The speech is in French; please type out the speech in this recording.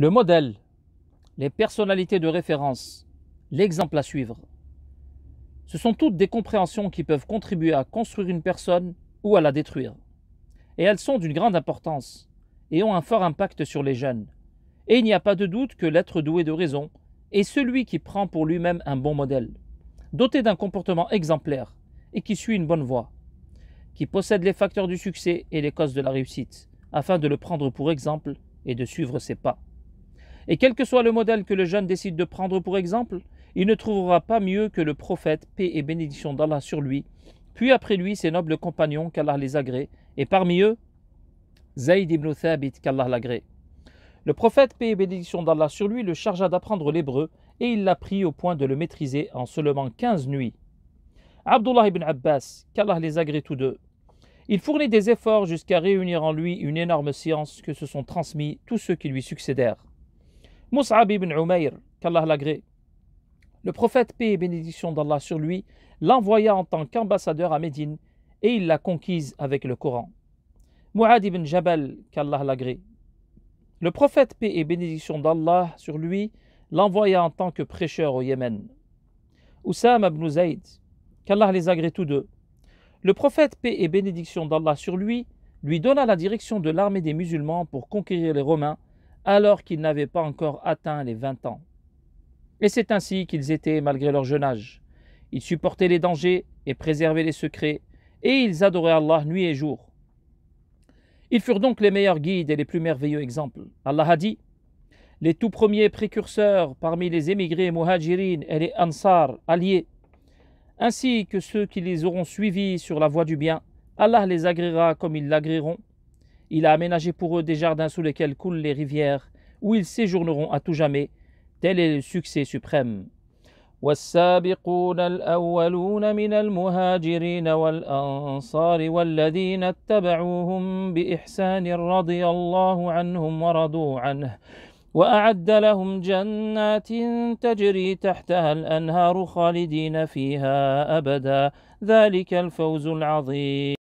Le modèle, les personnalités de référence, l'exemple à suivre. Ce sont toutes des compréhensions qui peuvent contribuer à construire une personne ou à la détruire. Et elles sont d'une grande importance et ont un fort impact sur les jeunes. Et il n'y a pas de doute que l'être doué de raison est celui qui prend pour lui-même un bon modèle, doté d'un comportement exemplaire et qui suit une bonne voie, qui possède les facteurs du succès et les causes de la réussite, afin de le prendre pour exemple et de suivre ses pas. Et quel que soit le modèle que le jeune décide de prendre pour exemple, il ne trouvera pas mieux que le prophète, paix et bénédiction d'Allah sur lui, puis après lui ses nobles compagnons qu'Allah les agrée, et parmi eux, Zayd ibn Thabit qu'Allah l'agrée. Le prophète, paix et bénédiction d'Allah sur lui, le chargea d'apprendre l'hébreu, et il l'a l'apprit au point de le maîtriser en seulement quinze nuits. Abdullah ibn Abbas, qu'Allah les agrée tous deux, il fournit des efforts jusqu'à réunir en lui une énorme science que se sont transmis tous ceux qui lui succédèrent. Mus'ab ibn Umayr, qu'Allah l'agrée, le prophète, paix et bénédiction d'Allah sur lui, l'envoya en tant qu'ambassadeur à Médine et il la conquise avec le Coran. Mu'ad ibn Jabal, qu'Allah l'agrée, le prophète, paix et bénédiction d'Allah sur lui, l'envoya en tant que prêcheur au Yémen. Oussam ibn Zayd, qu'Allah les agrée tous deux, le prophète, paix et bénédiction d'Allah sur lui, lui donna la direction de l'armée des musulmans pour conquérir les Romains alors qu'ils n'avaient pas encore atteint les vingt ans. Et c'est ainsi qu'ils étaient malgré leur jeune âge. Ils supportaient les dangers et préservaient les secrets, et ils adoraient Allah nuit et jour. Ils furent donc les meilleurs guides et les plus merveilleux exemples. Allah a dit Les tout premiers précurseurs parmi les émigrés muhajirin et les ansar alliés, ainsi que ceux qui les auront suivis sur la voie du bien, Allah les agréera comme ils l'agréeront, Il a aménagé pour eux des jardins sous lesquels coulent les rivières, où ils séjourneront à tout jamais. Tel est le succès suprême. والسابقون الأولون من المهاجرين والأنصار والذين اتبعوهم بإحسان رضي الله عنهم ورضوا عنه وأعد لهم جنات تجري تحتها الأنهار خالدين فيها أبدا ذلك الفوز العظيم